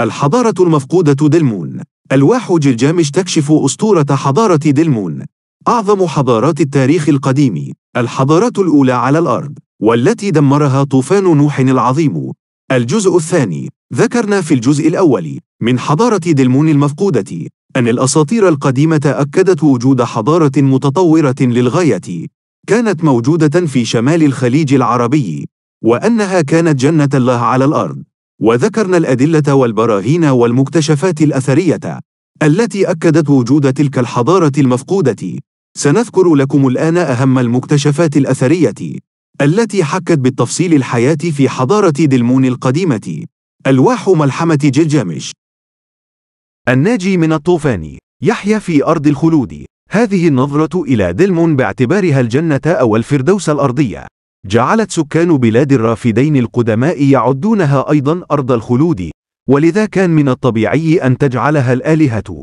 الحضارة المفقودة دلمون ألواح جلجامش تكشف أسطورة حضارة دلمون أعظم حضارات التاريخ القديم الحضارات الأولى على الأرض والتي دمرها طوفان نوح العظيم الجزء الثاني ذكرنا في الجزء الأول من حضارة دلمون المفقودة أن الأساطير القديمة أكدت وجود حضارة متطورة للغاية كانت موجودة في شمال الخليج العربي وأنها كانت جنة الله على الأرض وذكرنا الأدلة والبراهين والمكتشفات الأثرية التي أكدت وجود تلك الحضارة المفقودة. سنذكر لكم الآن أهم المكتشفات الأثرية التي حكت بالتفصيل الحياة في حضارة دلمون القديمة. ألواح ملحمة جلجامش الناجي من الطوفان يحيا في أرض الخلود هذه النظرة إلى دلمون باعتبارها الجنة أو الفردوس الأرضية جعلت سكان بلاد الرافدين القدماء يعدونها أيضا أرض الخلود، ولذا كان من الطبيعي أن تجعلها الآلهة.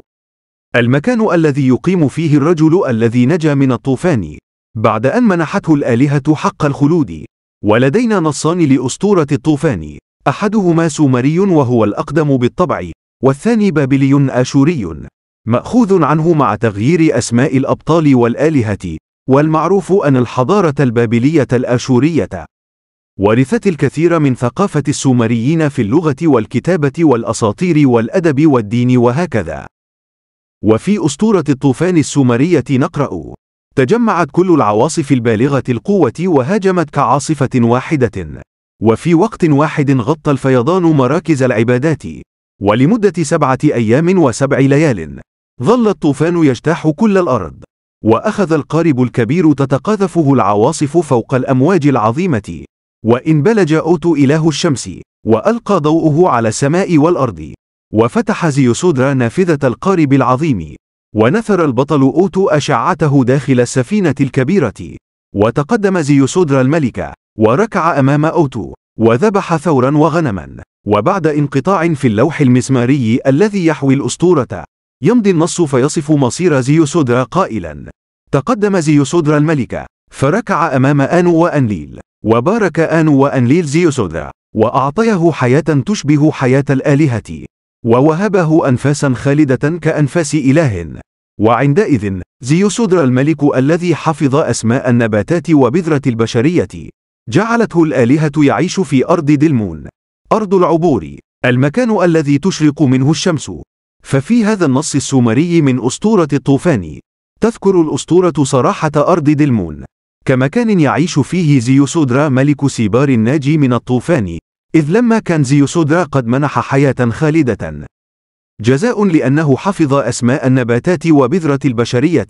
المكان الذي يقيم فيه الرجل الذي نجا من الطوفان، بعد أن منحته الآلهة حق الخلود. ولدينا نصان لأسطورة الطوفان، أحدهما سومري وهو الأقدم بالطبع، والثاني بابلي آشوري، مأخوذ عنه مع تغيير أسماء الأبطال والآلهة، والمعروف أن الحضارة البابلية الآشورية ورثت الكثير من ثقافة السومريين في اللغة والكتابة والأساطير والأدب والدين وهكذا. وفي أسطورة الطوفان السومرية نقرأ: تجمعت كل العواصف البالغة القوة وهاجمت كعاصفة واحدة. وفي وقت واحد غطى الفيضان مراكز العبادات. ولمدة سبعة أيام وسبع ليال. ظل الطوفان يجتاح كل الأرض. وأخذ القارب الكبير تتقاذفه العواصف فوق الأمواج العظيمة وإن بلج أوتو إله الشمس وألقى ضوءه على السماء والأرض وفتح زيوسودرا نافذة القارب العظيم ونثر البطل أوتو أشعته داخل السفينة الكبيرة وتقدم زيوسودرا الملكة وركع أمام أوتو وذبح ثورا وغنما وبعد انقطاع في اللوح المسماري الذي يحوي الأسطورة يمضي النص فيصف مصير زيوسودرا قائلا تقدم زيوسودرا الملكة فركع أمام آنو وأنليل وبارك آنو وأنليل زيوسودرا وأعطيه حياة تشبه حياة الآلهة ووهبه أنفاسا خالدة كأنفاس إله وعندئذ زيوسودرا الملك الذي حفظ أسماء النباتات وبذرة البشرية جعلته الآلهة يعيش في أرض دلمون أرض العبور المكان الذي تشرق منه الشمس ففي هذا النص السومري من أسطورة الطوفان تذكر الأسطورة صراحة أرض دلمون كمكان يعيش فيه زيوسودرا ملك سيبار الناجي من الطوفان إذ لما كان زيوسودرا قد منح حياة خالدة جزاء لأنه حفظ أسماء النباتات وبذرة البشرية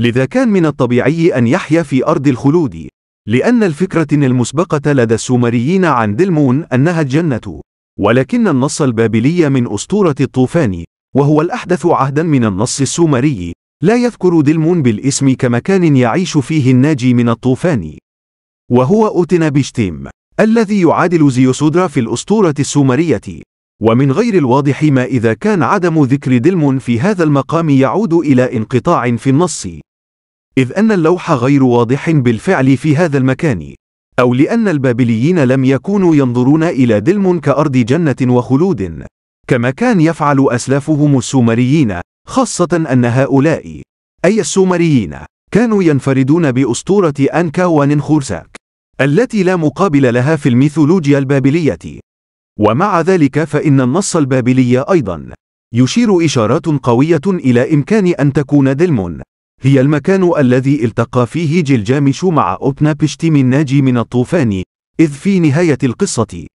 لذا كان من الطبيعي أن يحيا في أرض الخلود لأن الفكرة المسبقة لدى السومريين عن دلمون أنها الجنة ولكن النص البابلي من أسطورة الطوفان وهو الأحدث عهدا من النص السومري لا يذكر دلمون بالاسم كمكان يعيش فيه الناجي من الطوفان وهو بيشتيم الذي يعادل زيوسودرا في الأسطورة السومرية ومن غير الواضح ما إذا كان عدم ذكر دلم في هذا المقام يعود إلى انقطاع في النص إذ أن اللوح غير واضح بالفعل في هذا المكان أو لأن البابليين لم يكونوا ينظرون إلى دلم كأرض جنة وخلود كما كان يفعل أسلافهم السومريين، خاصة أن هؤلاء، أي السومريين، كانوا ينفردون بأسطورة أنكا وننخورساك، التي لا مقابل لها في الميثولوجيا البابلية. ومع ذلك فإن النص البابلي أيضًا يشير إشارات قوية إلى إمكان أن تكون دلمون، هي المكان الذي التقى فيه جلجامش مع بشتيم الناجي من الطوفان، إذ في نهاية القصة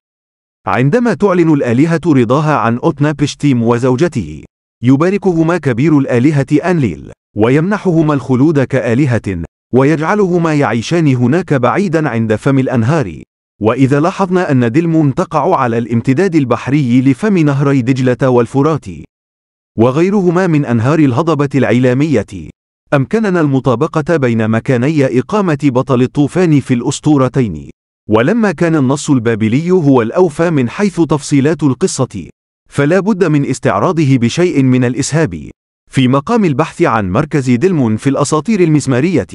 عندما تعلن الآلهة رضاها عن أوتنا بشتيم وزوجته، يباركهما كبير الآلهة أنليل، ويمنحهما الخلود كآلهة، ويجعلهما يعيشان هناك بعيدا عند فم الأنهار. وإذا لاحظنا أن دلمون تقع على الامتداد البحري لفم نهري دجلة والفرات، وغيرهما من أنهار الهضبة العلامية، أمكننا المطابقة بين مكاني إقامة بطل الطوفان في الأسطورتين. ولما كان النص البابلي هو الأوفى من حيث تفصيلات القصة، فلا بد من استعراضه بشيء من الإسهاب. في مقام البحث عن مركز دلمون في الأساطير المسمارية،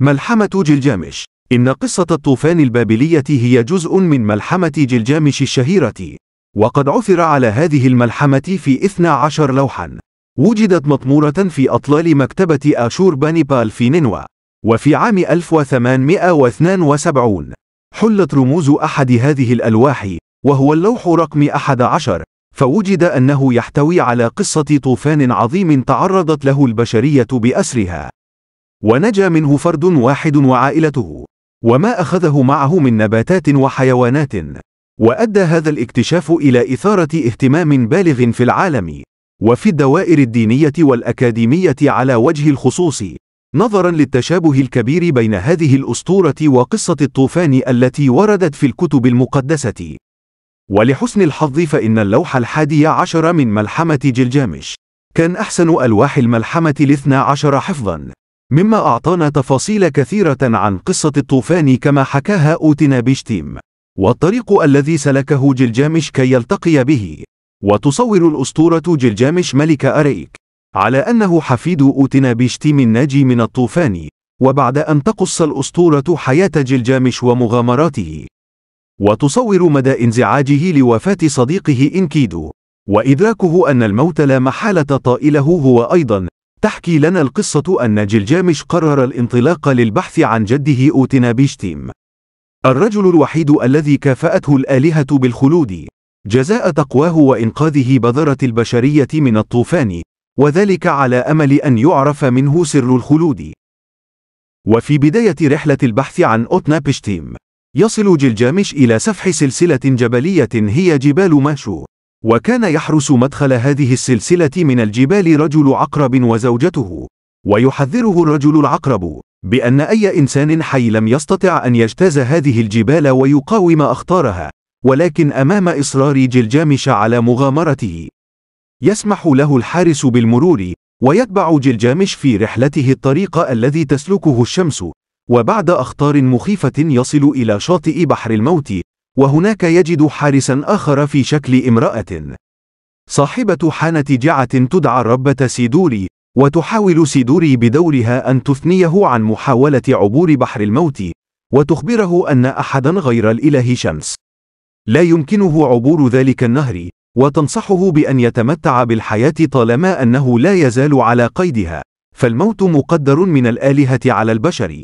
ملحمة جلجامش. إن قصة الطوفان البابلية هي جزء من ملحمة جلجامش الشهيرة، وقد عثر على هذه الملحمة في 12 لوحًا. وجدت مطمورة في أطلال مكتبة آشور بانيبال في نينوى، وفي عام 1872 حلت رموز أحد هذه الألواح وهو اللوح رقم أحد عشر فوجد أنه يحتوي على قصة طوفان عظيم تعرضت له البشرية بأسرها ونجا منه فرد واحد وعائلته وما أخذه معه من نباتات وحيوانات وأدى هذا الاكتشاف إلى إثارة اهتمام بالغ في العالم وفي الدوائر الدينية والأكاديمية على وجه الخصوص نظرا للتشابه الكبير بين هذه الأسطورة وقصة الطوفان التي وردت في الكتب المقدسة. ولحسن الحظ فإن اللوح الحادي عشر من ملحمة جلجامش كان أحسن ألواح الملحمة الاثنى عشر حفظا مما أعطانا تفاصيل كثيرة عن قصة الطوفان كما حكاها أوتنا بيشتيم والطريق الذي سلكه جلجامش كي يلتقي به وتصور الأسطورة جلجامش ملك أريك على أنه حفيد أوتنابيشتي الناجي من الطوفان وبعد أن تقص الأسطورة حياة جلجامش ومغامراته وتصور مدى انزعاجه لوفاة صديقه إنكيدو وإدراكه أن الموت لا محالة طائله هو أيضا تحكي لنا القصة أن جلجامش قرر الانطلاق للبحث عن جده أوتنابيشتيم الرجل الوحيد الذي كافأته الآلهة بالخلود جزاء تقواه وإنقاذه بذرة البشرية من الطوفان وذلك على أمل أن يعرف منه سر الخلود. وفي بداية رحلة البحث عن أوتنا بشتيم، يصل جلجامش إلى سفح سلسلة جبلية هي جبال ماشو، وكان يحرس مدخل هذه السلسلة من الجبال رجل عقرب وزوجته، ويحذره الرجل العقرب بأن أي إنسان حي لم يستطع أن يجتاز هذه الجبال ويقاوم أخطارها، ولكن أمام إصرار جلجامش على مغامرته، يسمح له الحارس بالمرور ويتبع جلجامش في رحلته الطريق الذي تسلكه الشمس وبعد أخطار مخيفة يصل إلى شاطئ بحر الموت وهناك يجد حارسا آخر في شكل امرأة صاحبة حانة جعة تدعى ربة سيدوري وتحاول سيدوري بدورها أن تثنيه عن محاولة عبور بحر الموت وتخبره أن أحدا غير الإله شمس لا يمكنه عبور ذلك النهر وتنصحه بأن يتمتع بالحياة طالما أنه لا يزال على قيدها، فالموت مقدر من الآلهة على البشر.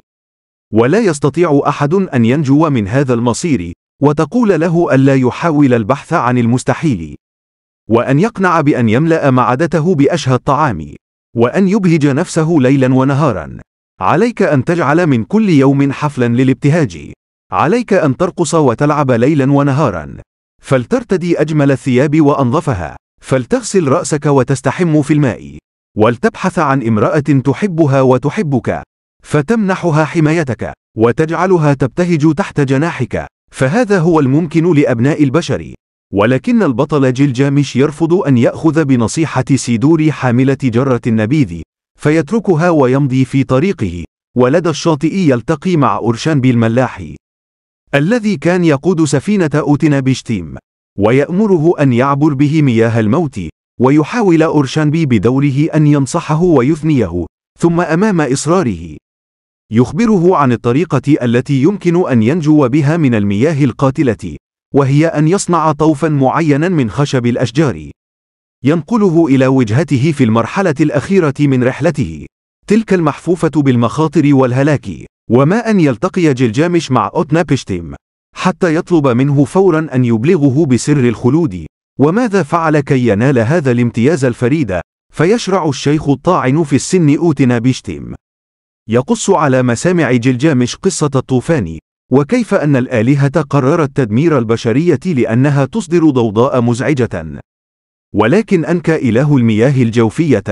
ولا يستطيع أحد أن ينجو من هذا المصير، وتقول له ألا يحاول البحث عن المستحيل. وأن يقنع بأن يملأ معدته بأشهى الطعام، وأن يبهج نفسه ليلا ونهارا. عليك أن تجعل من كل يوم حفلا للابتهاج. عليك أن ترقص وتلعب ليلا ونهارا. فلترتدي أجمل الثياب وأنظفها، فلتغسل رأسك وتستحم في الماء، ولتبحث عن امرأة تحبها وتحبك، فتمنحها حمايتك، وتجعلها تبتهج تحت جناحك، فهذا هو الممكن لأبناء البشر. ولكن البطل جلجامش يرفض أن يأخذ بنصيحة سيدور حاملة جرة النبيذ، فيتركها ويمضي في طريقه، ولدى الشاطئ يلتقي مع أرشان بالملاحي. الذي كان يقود سفينة أوتنابشتيم ويأمره أن يعبر به مياه الموت ويحاول أورشانبي بدوره أن ينصحه ويثنيه ثم أمام إصراره يخبره عن الطريقة التي يمكن أن ينجو بها من المياه القاتلة وهي أن يصنع طوفا معينا من خشب الأشجار ينقله إلى وجهته في المرحلة الأخيرة من رحلته تلك المحفوفة بالمخاطر والهلاك وما أن يلتقي جلجامش مع أوتنابشتيم حتى يطلب منه فورا أن يبلغه بسر الخلود وماذا فعل كي ينال هذا الامتياز الفريد فيشرع الشيخ الطاعن في السن أوتنابشتيم يقص على مسامع جلجامش قصة الطوفان وكيف أن الآلهة قررت تدمير البشرية لأنها تصدر ضوضاء مزعجة ولكن أنكى إله المياه الجوفية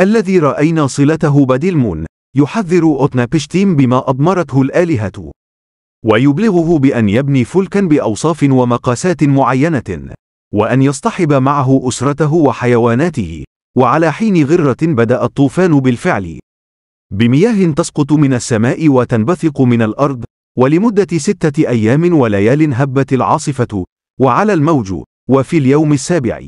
الذي رأينا صلته بديلمون يحذر أوتنابشتيم بما أضمرته الآلهة ويبلغه بأن يبني فلكا بأوصاف ومقاسات معينة وأن يصطحب معه أسرته وحيواناته وعلى حين غرة بدأ الطوفان بالفعل بمياه تسقط من السماء وتنبثق من الأرض ولمدة ستة أيام وليال هبت العاصفة وعلى الموج وفي اليوم السابع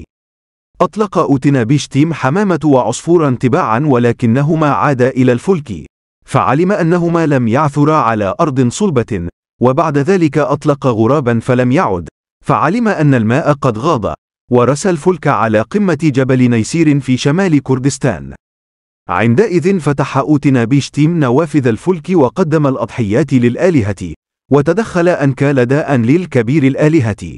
أطلق بيشتيم حمامة وعصفورا تباعا ولكنهما عادا إلى الفلك فعلم أنهما لم يعثرا على أرض صلبة وبعد ذلك أطلق غرابا فلم يعد فعلم أن الماء قد غاض ورسى الفلك على قمة جبل نيسير في شمال كردستان عندئذ فتح بيشتيم نوافذ الفلك وقدم الأضحيات للآلهة وتدخل أنليل كبير الآلهة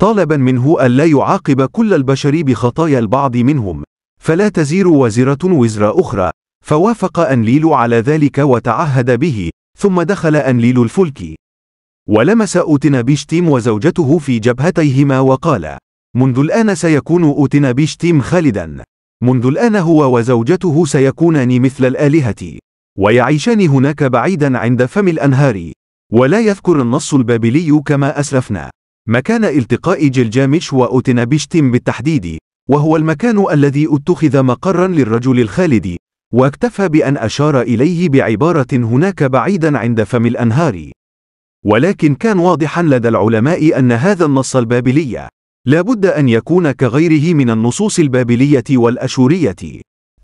طالبا منه ألا يعاقب كل البشر بخطايا البعض منهم فلا تزير وزرة وزر أخرى فوافق أنليل على ذلك وتعهد به ثم دخل أنليل الفلك ولمس أوتنابيشتيم وزوجته في جبهتيهما وقال منذ الآن سيكون أوتنابيشتيم خالدا منذ الآن هو وزوجته سيكونان مثل الآلهة ويعيشان هناك بعيدا عند فم الأنهار ولا يذكر النص البابلي كما أسلفنا مكان التقاء جلجامش وأوتنابشتم بالتحديد، وهو المكان الذي اتخذ مقرا للرجل الخالدي، واكتفى بأن أشار إليه بعبارة هناك بعيدا عند فم الأنهار. ولكن كان واضحا لدى العلماء أن هذا النص البابلي لا بد أن يكون كغيره من النصوص البابلية والأشورية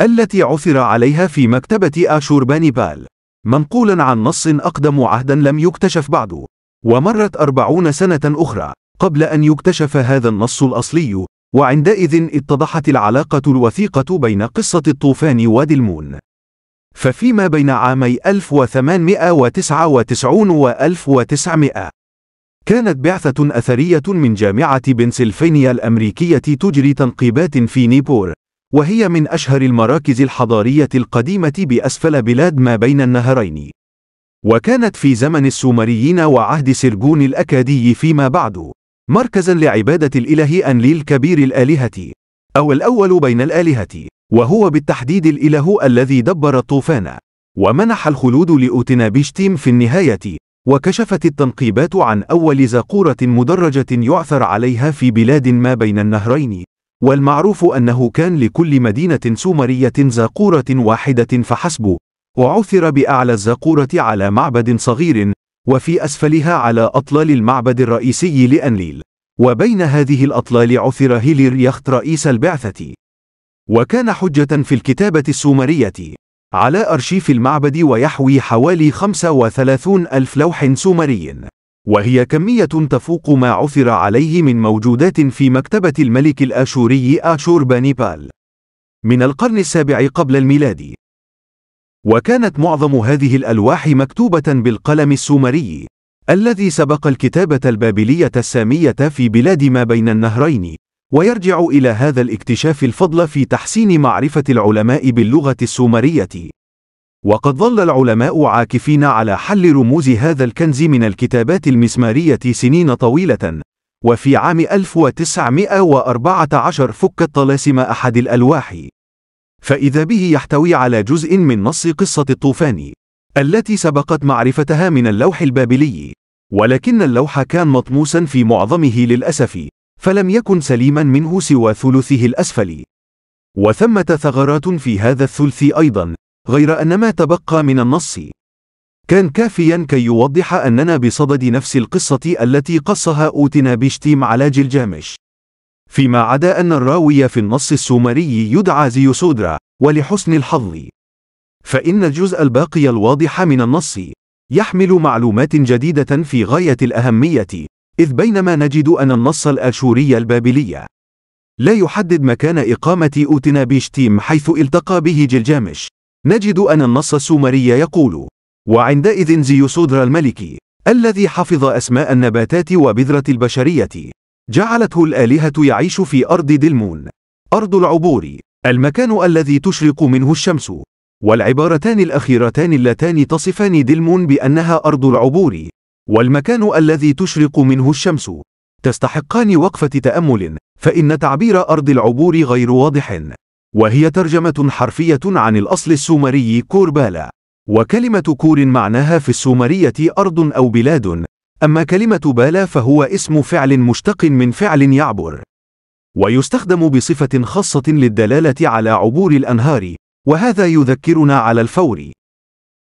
التي عثر عليها في مكتبة أشور بانيبال، منقولا عن نص أقدم عهدا لم يكتشف بعد ومرت أربعون سنة أخرى قبل أن يكتشف هذا النص الأصلي وعندئذ اتضحت العلاقة الوثيقة بين قصة الطوفان وادي ففيما بين عامي 1899 و 1900 كانت بعثة أثرية من جامعة بنسلفانيا الأمريكية تجري تنقيبات في نيبور وهي من أشهر المراكز الحضارية القديمة بأسفل بلاد ما بين النهرين وكانت في زمن السومريين وعهد سرجون الأكادي فيما بعد مركزا لعبادة الإله أنليل كبير الآلهة أو الأول بين الآلهة وهو بالتحديد الإله الذي دبر الطوفان ومنح الخلود لأوتنابيشتيم في النهاية وكشفت التنقيبات عن أول زقورة مدرجة يعثر عليها في بلاد ما بين النهرين والمعروف أنه كان لكل مدينة سومرية زقورة واحدة فحسب وعثر بأعلى الزقورة على معبد صغير وفي أسفلها على أطلال المعبد الرئيسي لأنليل وبين هذه الأطلال عثر هيلير يخت رئيس البعثة وكان حجة في الكتابة السومرية على أرشيف المعبد ويحوي حوالي 35 ألف لوح سومري وهي كمية تفوق ما عثر عليه من موجودات في مكتبة الملك الآشوري آشور بانيبال من القرن السابع قبل الميلاد وكانت معظم هذه الألواح مكتوبة بالقلم السومري الذي سبق الكتابة البابلية السامية في بلاد ما بين النهرين ويرجع إلى هذا الاكتشاف الفضل في تحسين معرفة العلماء باللغة السومرية وقد ظل العلماء عاكفين على حل رموز هذا الكنز من الكتابات المسمارية سنين طويلة وفي عام 1914 فك الطلاسم أحد الألواح فإذا به يحتوي على جزء من نص قصة الطوفان التي سبقت معرفتها من اللوح البابلي ولكن اللوح كان مطموسا في معظمه للأسف فلم يكن سليما منه سوى ثلثه الأسفل وثمة ثغرات في هذا الثلث أيضا غير أن ما تبقى من النص كان كافيا كي يوضح أننا بصدد نفس القصة التي قصها أوتنا بشتيم على جلجامش فيما عدا أن الراوي في النص السومري يدعى زيوسودرا ولحسن الحظ فإن الجزء الباقي الواضح من النص يحمل معلومات جديدة في غاية الأهمية إذ بينما نجد أن النص الآشوري البابلي لا يحدد مكان إقامة أوتنابيشتيم حيث التقى به جلجامش نجد أن النص السومري يقول وعندئذ زيوسودرا الملكي الذي حفظ أسماء النباتات وبذرة البشرية جعلته الآلهة يعيش في أرض دلمون أرض العبور المكان الذي تشرق منه الشمس والعبارتان الأخيرتان اللتان تصفان دلمون بأنها أرض العبور والمكان الذي تشرق منه الشمس تستحقان وقفة تأمل فإن تعبير أرض العبور غير واضح وهي ترجمة حرفية عن الأصل السومري كوربالا وكلمة كور معناها في السومرية أرض أو بلاد أما كلمة بالا فهو اسم فعل مشتق من فعل يعبر ويستخدم بصفة خاصة للدلالة على عبور الأنهار وهذا يذكرنا على الفور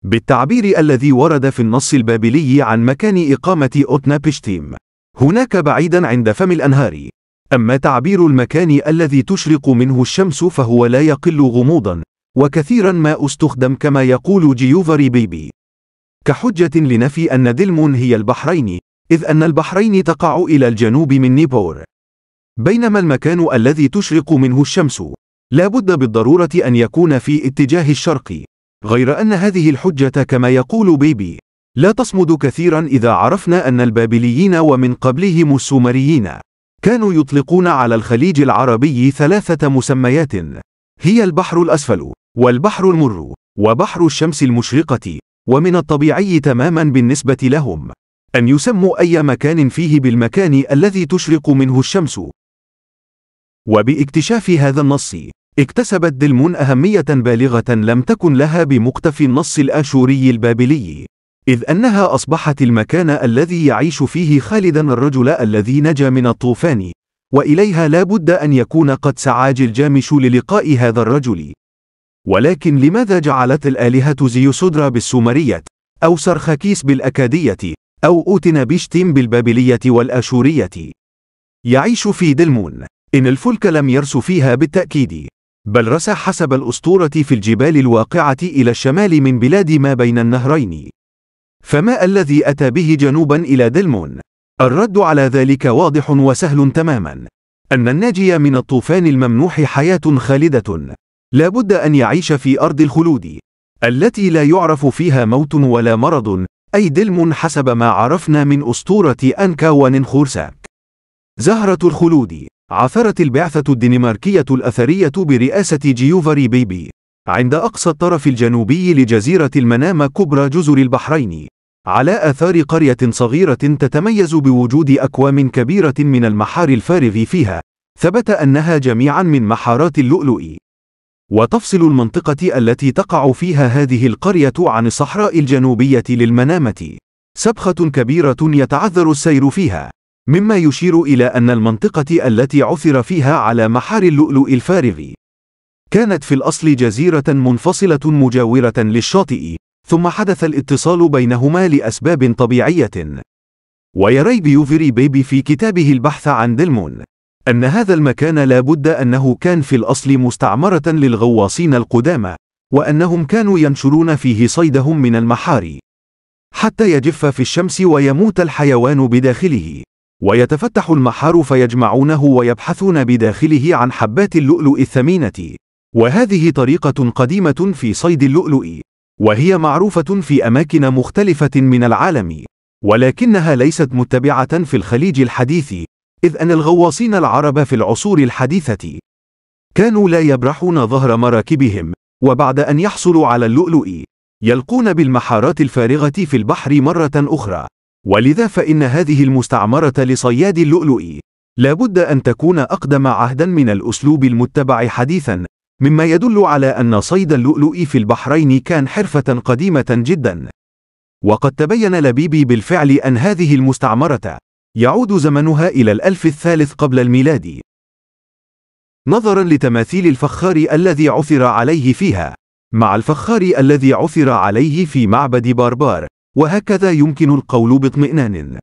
بالتعبير الذي ورد في النص البابلي عن مكان إقامة أوتنا بشتيم هناك بعيدا عند فم الأنهار أما تعبير المكان الذي تشرق منه الشمس فهو لا يقل غموضا وكثيرا ما استخدم كما يقول جيوفري بيبي كحجة لنفي أن دلمون هي البحرين، إذ أن البحرين تقع إلى الجنوب من نيبور. بينما المكان الذي تشرق منه الشمس، لا بد بالضرورة أن يكون في اتجاه الشرق. غير أن هذه الحجة كما يقول بيبي، لا تصمد كثيرا إذا عرفنا أن البابليين ومن قبلهم السومريين كانوا يطلقون على الخليج العربي ثلاثة مسميات هي البحر الأسفل والبحر المر وبحر الشمس المشرقة ومن الطبيعي تماما بالنسبة لهم أن يسموا أي مكان فيه بالمكان الذي تشرق منه الشمس. وباكتشاف هذا النص، اكتسبت دلمون أهمية بالغة لم تكن لها بمقتفي النص الآشوري البابلي، إذ أنها أصبحت المكان الذي يعيش فيه خالدا الرجل الذي نجا من الطوفان، وإليها لا بد أن يكون قد سعى جلجامش للقاء هذا الرجل. ولكن لماذا جعلت الآلهة زيوسودرا بالسومرية، أو سرخكيس بالأكادية، أو أوتنابيشتيم بالبابلية والأشورية؟ يعيش في دلمون، إن الفلك لم يرس فيها بالتأكيد، بل رسى حسب الأسطورة في الجبال الواقعة إلى الشمال من بلاد ما بين النهرين. فما الذي أتى به جنوبا إلى دلمون؟ الرد على ذلك واضح وسهل تماما. أن الناجي من الطوفان الممنوح حياة خالدة، لا بد أن يعيش في أرض الخلود التي لا يعرف فيها موت ولا مرض أي دلم حسب ما عرفنا من أسطورة أنكا وننخورساك زهرة الخلود عثرت البعثة الدنماركية الأثرية برئاسة جيوفري بيبي عند أقصى الطرف الجنوبي لجزيرة المنامة كبرى جزر البحرين على آثار قرية صغيرة تتميز بوجود أكوام كبيرة من المحار الفارغ فيها ثبت أنها جميعا من محارات اللؤلؤ وتفصل المنطقة التي تقع فيها هذه القرية عن الصحراء الجنوبية للمنامة. سبخة كبيرة يتعذر السير فيها، مما يشير إلى أن المنطقة التي عثر فيها على محار اللؤلؤ الفارغ كانت في الأصل جزيرة منفصلة مجاورة للشاطئ، ثم حدث الاتصال بينهما لأسباب طبيعية. ويري بيوفري بيبي في كتابه البحث عن دلمون أن هذا المكان لا بد أنه كان في الأصل مستعمرة للغواصين القدامى، وأنهم كانوا ينشرون فيه صيدهم من المحاري، حتى يجف في الشمس ويموت الحيوان بداخله، ويتفتح المحار فيجمعونه ويبحثون بداخله عن حبات اللؤلؤ الثمينة، وهذه طريقة قديمة في صيد اللؤلؤ، وهي معروفة في أماكن مختلفة من العالم، ولكنها ليست متبعة في الخليج الحديث، إذ أن الغواصين العرب في العصور الحديثة كانوا لا يبرحون ظهر مراكبهم وبعد أن يحصلوا على اللؤلؤ يلقون بالمحارات الفارغة في البحر مرة أخرى ولذا فإن هذه المستعمرة لصياد اللؤلؤ لابد أن تكون أقدم عهدا من الأسلوب المتبع حديثا مما يدل على أن صيد اللؤلؤ في البحرين كان حرفة قديمة جدا وقد تبين لبيبي بالفعل أن هذه المستعمرة يعود زمنها إلى الألف الثالث قبل الميلاد نظرا لتماثيل الفخار الذي عثر عليه فيها مع الفخار الذي عثر عليه في معبد باربار وهكذا يمكن القول باطمئنان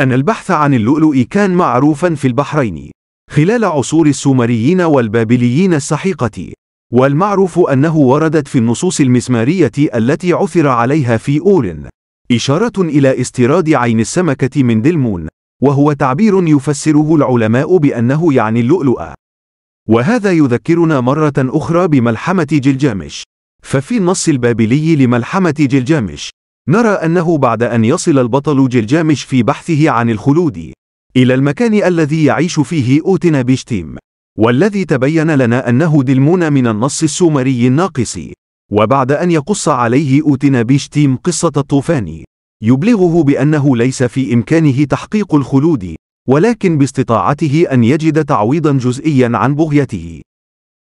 أن البحث عن اللؤلؤ كان معروفا في البحرين خلال عصور السومريين والبابليين السحيقة والمعروف أنه وردت في النصوص المسمارية التي عثر عليها في أورن إشارة إلى استيراد عين السمكة من دلمون، وهو تعبير يفسره العلماء بأنه يعني اللؤلؤة. وهذا يذكرنا مرة أخرى بملحمة جلجامش. ففي النص البابلي لملحمة جلجامش، نرى أنه بعد أن يصل البطل جلجامش في بحثه عن الخلود إلى المكان الذي يعيش فيه أوتنا بشتيم، والذي تبين لنا أنه دلمون من النص السومري الناقص. وبعد أن يقص عليه بيشتيم قصة الطوفان يبلغه بأنه ليس في إمكانه تحقيق الخلود ولكن باستطاعته أن يجد تعويضا جزئيا عن بغيته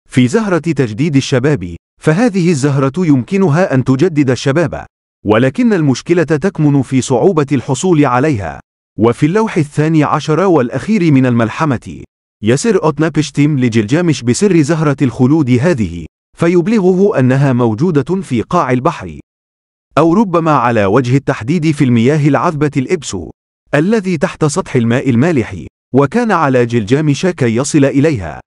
في زهرة تجديد الشباب فهذه الزهرة يمكنها أن تجدد الشباب ولكن المشكلة تكمن في صعوبة الحصول عليها وفي اللوح الثاني عشر والأخير من الملحمة يسر بيشتيم لجلجامش بسر زهرة الخلود هذه فيبلغه أنها موجودة في قاع البحر أو ربما على وجه التحديد في المياه العذبة الإبسو الذي تحت سطح الماء المالح وكان على جلجام كي يصل إليها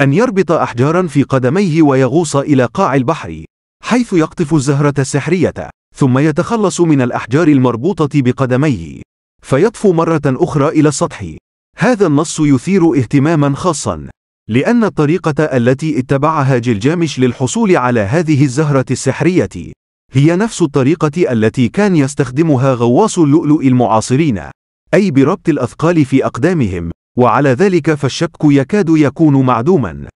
أن يربط أحجارا في قدميه ويغوص إلى قاع البحر حيث يقطف الزهرة السحرية ثم يتخلص من الأحجار المربوطة بقدميه فيطفو مرة أخرى إلى السطح هذا النص يثير اهتماما خاصا لأن الطريقة التي اتبعها جلجامش للحصول على هذه الزهرة السحرية هي نفس الطريقة التي كان يستخدمها غواص اللؤلؤ المعاصرين أي بربط الأثقال في أقدامهم وعلى ذلك فالشك يكاد يكون معدوما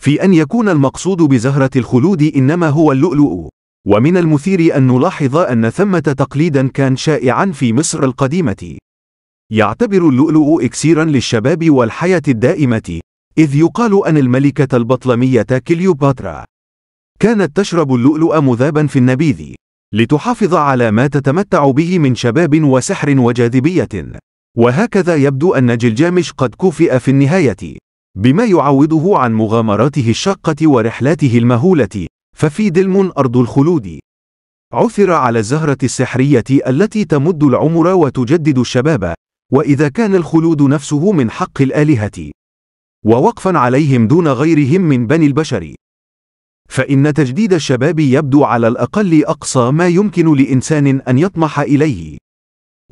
في أن يكون المقصود بزهرة الخلود إنما هو اللؤلؤ ومن المثير أن نلاحظ أن ثمة تقليدا كان شائعا في مصر القديمة يعتبر اللؤلؤ إكسيرا للشباب والحياة الدائمة إذ يقال أن الملكة البطلمية كليوباترا كانت تشرب اللؤلؤ مذابا في النبيذ لتحافظ على ما تتمتع به من شباب وسحر وجاذبية وهكذا يبدو أن جلجامش قد كوفئ في النهاية بما يعوضه عن مغامراته الشاقة ورحلاته المهولة ففي دلم أرض الخلود عثر على الزهرة السحرية التي تمد العمر وتجدد الشباب وإذا كان الخلود نفسه من حق الآلهة ووقفا عليهم دون غيرهم من بني البشر فإن تجديد الشباب يبدو على الأقل أقصى ما يمكن لإنسان أن يطمح إليه.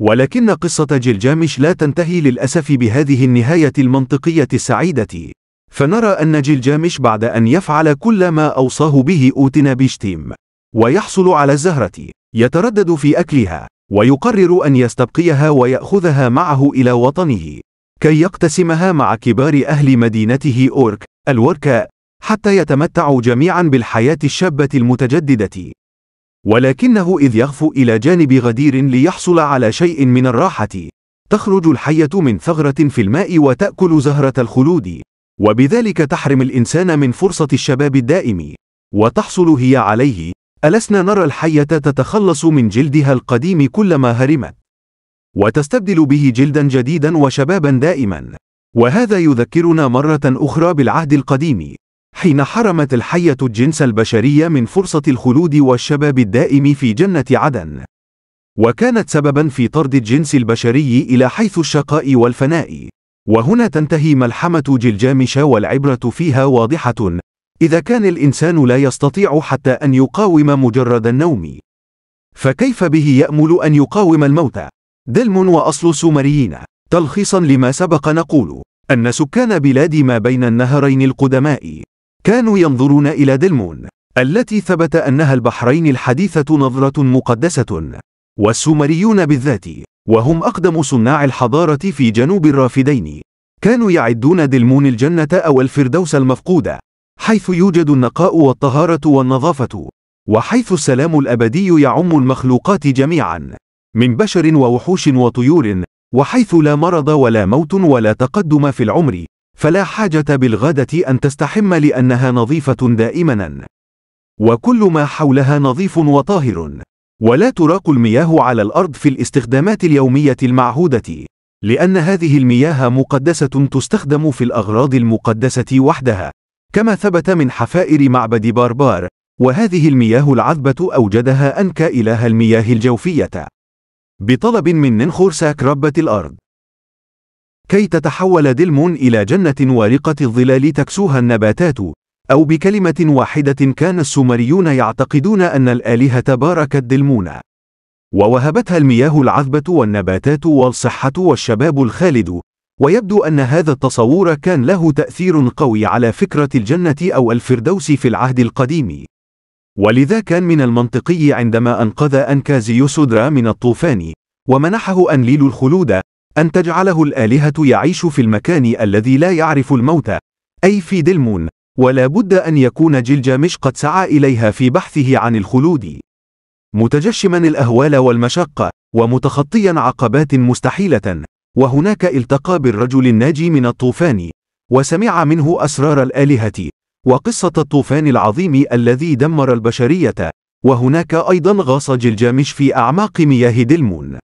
ولكن قصة جلجامش لا تنتهي للأسف بهذه النهاية المنطقية السعيدة. فنرى أن جلجامش بعد أن يفعل كل ما أوصاه به أوتنا بيشتيم ويحصل على الزهرة، يتردد في أكلها، ويقرر أن يستبقيها ويأخذها معه إلى وطنه، كي يقتسمها مع كبار أهل مدينته أورك الوركاء حتى يتمتعوا جميعا بالحياة الشابة المتجددة ولكنه إذ يغفو إلى جانب غدير ليحصل على شيء من الراحة تخرج الحية من ثغرة في الماء وتأكل زهرة الخلود وبذلك تحرم الإنسان من فرصة الشباب الدائم وتحصل هي عليه ألسنا نرى الحية تتخلص من جلدها القديم كلما هرمت وتستبدل به جلدا جديدا وشبابا دائما وهذا يذكرنا مرة أخرى بالعهد القديم حين حرمت الحية الجنس البشري من فرصة الخلود والشباب الدائم في جنة عدن وكانت سببا في طرد الجنس البشري إلى حيث الشقاء والفناء وهنا تنتهي ملحمة جلجامش والعبرة فيها واضحة إذا كان الإنسان لا يستطيع حتى أن يقاوم مجرد النوم فكيف به يأمل أن يقاوم الموت؟ دلم وأصل سومريين تلخيصا لما سبق نقول أن سكان بلاد ما بين النهرين القدماء كانوا ينظرون إلى دلمون التي ثبت أنها البحرين الحديثة نظرة مقدسة والسومريون بالذات وهم أقدم صناع الحضارة في جنوب الرافدين كانوا يعدون دلمون الجنة أو الفردوس المفقودة حيث يوجد النقاء والطهارة والنظافة وحيث السلام الأبدي يعم المخلوقات جميعاً من بشر ووحوش وطيور وحيث لا مرض ولا موت ولا تقدم في العمر فلا حاجة بالغاده أن تستحم لأنها نظيفة دائما وكل ما حولها نظيف وطاهر ولا تراق المياه على الأرض في الاستخدامات اليومية المعهودة لأن هذه المياه مقدسة تستخدم في الأغراض المقدسة وحدها كما ثبت من حفائر معبد باربار وهذه المياه العذبة أوجدها أنكا إله المياه الجوفية بطلب من ساك ربة الأرض كي تتحول دلمون إلى جنة وارقة الظلال تكسوها النباتات أو بكلمة واحدة كان السومريون يعتقدون أن الآلهة باركت دلمون ووهبتها المياه العذبة والنباتات والصحة والشباب الخالد ويبدو أن هذا التصور كان له تأثير قوي على فكرة الجنة أو الفردوس في العهد القديم ولذا كان من المنطقي عندما أنقذ أنكازيوس درا من الطوفان ومنحه أنليل الخلود أن تجعله الآلهة يعيش في المكان الذي لا يعرف الموت أي في دلمون ولا بد أن يكون جلجامش قد سعى إليها في بحثه عن الخلود متجشما الأهوال والمشقة ومتخطيا عقبات مستحيلة وهناك التقى بالرجل الناجي من الطوفان وسمع منه أسرار الآلهة وقصة الطوفان العظيم الذي دمر البشرية، وهناك أيضا غاص جلجامش في أعماق مياه دلمون.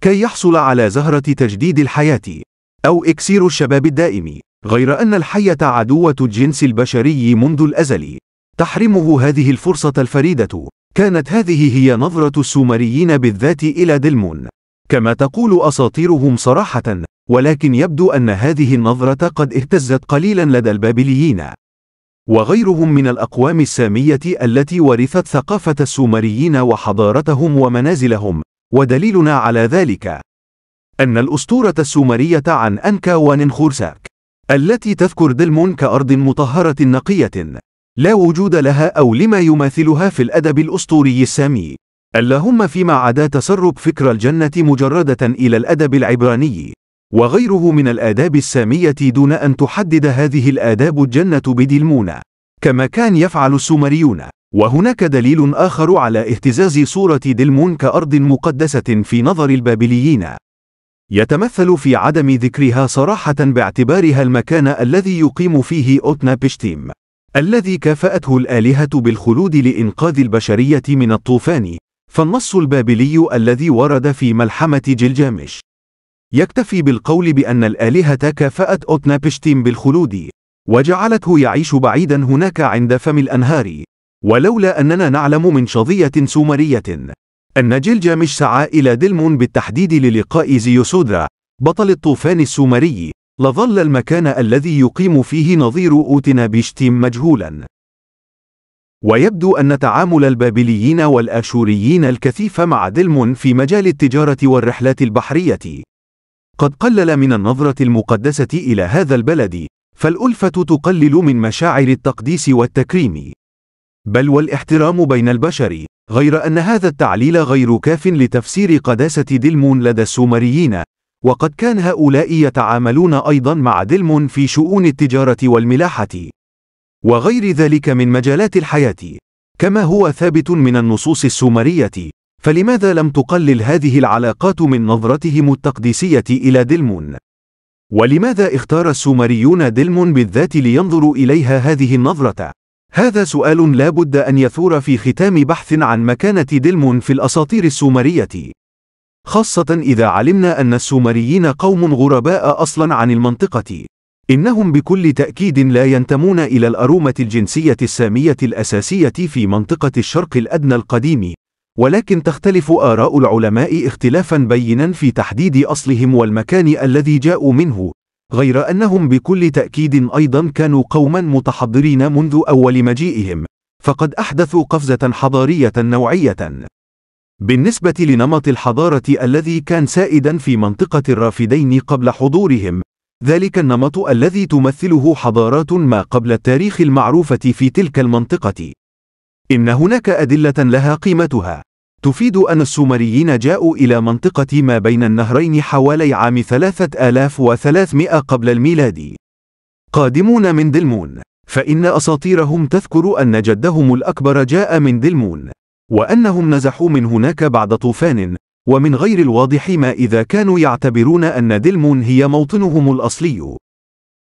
كي يحصل على زهرة تجديد الحياة، أو إكسير الشباب الدائم، غير أن الحية عدوة الجنس البشري منذ الأزل. تحرمه هذه الفرصة الفريدة. كانت هذه هي نظرة السومريين بالذات إلى دلمون. كما تقول أساطيرهم صراحة، ولكن يبدو أن هذه النظرة قد اهتزت قليلا لدى البابليين. وغيرهم من الأقوام السامية التي ورثت ثقافة السومريين وحضارتهم ومنازلهم، ودليلنا على ذلك أن الأسطورة السومرية عن أنكا وننخورساك، التي تذكر دلمون كأرض مطهرة نقية، لا وجود لها أو لما يماثلها في الأدب الأسطوري السامي، اللهم فيما عدا تسرب فكر الجنة مجردة إلى الأدب العبراني. وغيره من الآداب السامية دون أن تحدد هذه الآداب الجنة بدلمونة، كما كان يفعل السومريون. وهناك دليل آخر على اهتزاز صورة دلمون كأرض مقدسة في نظر البابليين. يتمثل في عدم ذكرها صراحة باعتبارها المكان الذي يقيم فيه أوتنا بشتيم، الذي كافأته الآلهة بالخلود لإنقاذ البشرية من الطوفان، فالنص البابلي الذي ورد في ملحمة جلجامش يكتفي بالقول بأن الآلهة كافأت أوتنابشتيم بالخلود وجعلته يعيش بعيدا هناك عند فم الأنهار ولولا أننا نعلم من شظية سومرية أن جلجامش سعى إلى دلمون بالتحديد للقاء زيوسودرا بطل الطوفان السومري لظل المكان الذي يقيم فيه نظير أوتنابشتيم مجهولا ويبدو أن تعامل البابليين والآشوريين الكثيف مع دلمون في مجال التجارة والرحلات البحرية قد قلل من النظرة المقدسة إلى هذا البلد، فالألفة تقلل من مشاعر التقديس والتكريم، بل والاحترام بين البشر، غير أن هذا التعليل غير كاف لتفسير قداسة دلمون لدى السومريين، وقد كان هؤلاء يتعاملون أيضا مع دلمون في شؤون التجارة والملاحة، وغير ذلك من مجالات الحياة، كما هو ثابت من النصوص السومرية، فلماذا لم تقلل هذه العلاقات من نظرتهم التقديسية إلى دلمون؟ ولماذا اختار السومريون دلمون بالذات لينظروا إليها هذه النظرة؟ هذا سؤال لا بد أن يثور في ختام بحث عن مكانة دلمون في الأساطير السومرية خاصة إذا علمنا أن السومريين قوم غرباء أصلا عن المنطقة إنهم بكل تأكيد لا ينتمون إلى الأرومة الجنسية السامية الأساسية في منطقة الشرق الأدنى القديم ولكن تختلف آراء العلماء اختلافا بينا في تحديد أصلهم والمكان الذي جاءوا منه غير أنهم بكل تأكيد أيضا كانوا قوما متحضرين منذ أول مجيئهم فقد أحدثوا قفزة حضارية نوعية بالنسبة لنمط الحضارة الذي كان سائدا في منطقة الرافدين قبل حضورهم ذلك النمط الذي تمثله حضارات ما قبل التاريخ المعروفة في تلك المنطقة إن هناك أدلة لها قيمتها تفيد أن السومريين جاءوا إلى منطقة ما بين النهرين حوالي عام 3300 قبل الميلاد قادمون من دلمون فإن أساطيرهم تذكر أن جدهم الأكبر جاء من دلمون وأنهم نزحوا من هناك بعد طوفان ومن غير الواضح ما إذا كانوا يعتبرون أن دلمون هي موطنهم الأصلي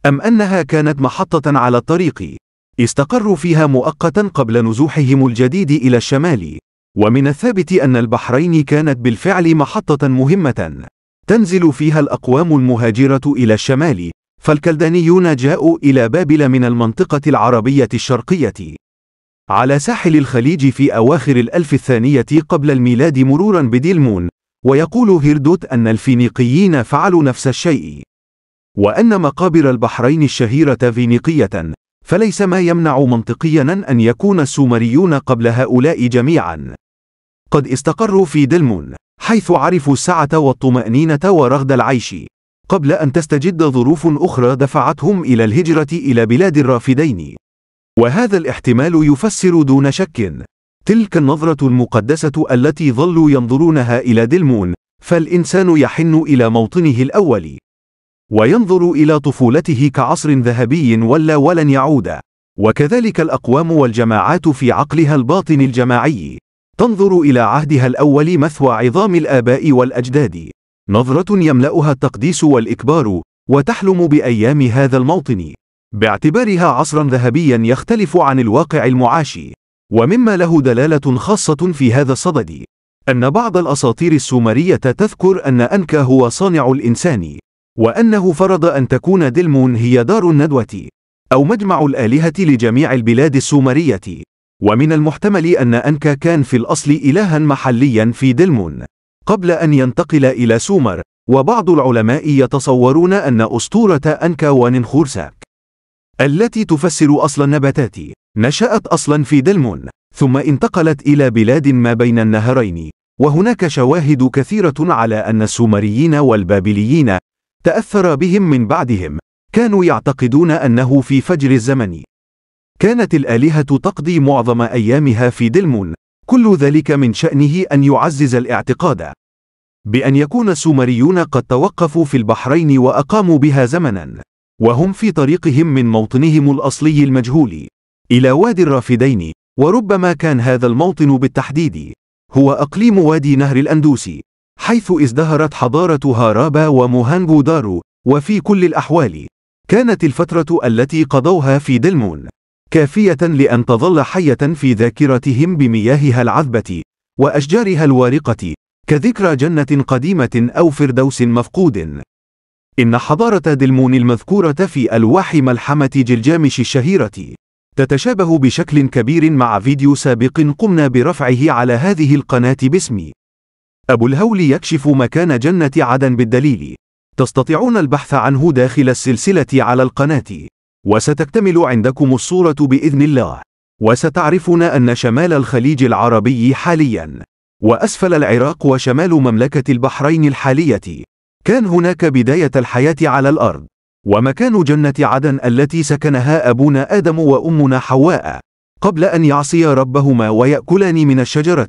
أم أنها كانت محطة على الطريق استقروا فيها مؤقتا قبل نزوحهم الجديد إلى الشمال ومن الثابت أن البحرين كانت بالفعل محطة مهمة تنزل فيها الأقوام المهاجرة إلى الشمال فالكلدانيون جاءوا إلى بابل من المنطقة العربية الشرقية على ساحل الخليج في أواخر الألف الثانية قبل الميلاد مرورا بديلمون ويقول هيردوت أن الفينيقيين فعلوا نفس الشيء وأن مقابر البحرين الشهيرة فينيقية فليس ما يمنع منطقيا أن يكون السومريون قبل هؤلاء جميعا قد استقروا في دلمون حيث عرفوا السعة والطمأنينة ورغد العيش قبل أن تستجد ظروف أخرى دفعتهم إلى الهجرة إلى بلاد الرافدين وهذا الاحتمال يفسر دون شك تلك النظرة المقدسة التي ظلوا ينظرونها إلى دلمون فالإنسان يحن إلى موطنه الأول وينظر إلى طفولته كعصر ذهبي ولا ولن يعود وكذلك الأقوام والجماعات في عقلها الباطن الجماعي تنظر إلى عهدها الأول مثوى عظام الآباء والأجداد نظرة يملأها التقديس والإكبار وتحلم بأيام هذا الموطن باعتبارها عصرا ذهبيا يختلف عن الواقع المعاشي ومما له دلالة خاصة في هذا الصدد أن بعض الأساطير السومرية تذكر أن أنكا هو صانع الإنسان وأنه فرض أن تكون دلمون هي دار الندوة أو مجمع الآلهة لجميع البلاد السومرية ومن المحتمل أن أنكا كان في الأصل إلها محليا في دلمون قبل أن ينتقل إلى سومر وبعض العلماء يتصورون أن أسطورة أنكا وننخورساك التي تفسر أصل النباتات نشأت أصلا في دلمون ثم انتقلت إلى بلاد ما بين النهرين وهناك شواهد كثيرة على أن السومريين والبابليين تأثر بهم من بعدهم كانوا يعتقدون أنه في فجر الزمن كانت الآلهة تقضي معظم أيامها في دلمون كل ذلك من شأنه أن يعزز الاعتقاد بأن يكون السومريون قد توقفوا في البحرين وأقاموا بها زمنا وهم في طريقهم من موطنهم الأصلي المجهول إلى وادي الرافدين وربما كان هذا الموطن بالتحديد هو أقليم وادي نهر الأندوسي حيث ازدهرت حضارة هارابا وموهانجو دارو، وفي كل الأحوال، كانت الفترة التي قضوها في دلمون كافية لأن تظل حية في ذاكرتهم بمياهها العذبة وأشجارها الوارقة كذكرى جنة قديمة أو فردوس مفقود. إن حضارة دلمون المذكورة في ألواح ملحمة جلجامش الشهيرة تتشابه بشكل كبير مع فيديو سابق قمنا برفعه على هذه القناة باسم أبو الهول يكشف مكان جنة عدن بالدليل. تستطيعون البحث عنه داخل السلسلة على القناة. وستكتمل عندكم الصورة بإذن الله. وستعرفون أن شمال الخليج العربي حالياً، وأسفل العراق وشمال مملكة البحرين الحالية، كان هناك بداية الحياة على الأرض. ومكان جنة عدن التي سكنها أبونا آدم وأمنا حواء، قبل أن يعصيا ربهما ويأكلان من الشجرة.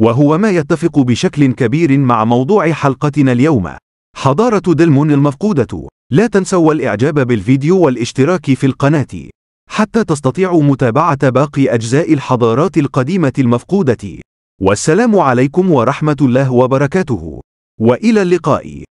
وهو ما يتفق بشكل كبير مع موضوع حلقتنا اليوم حضارة دلمون المفقودة لا تنسوا الإعجاب بالفيديو والاشتراك في القناة حتى تستطيعوا متابعة باقي أجزاء الحضارات القديمة المفقودة والسلام عليكم ورحمة الله وبركاته وإلى اللقاء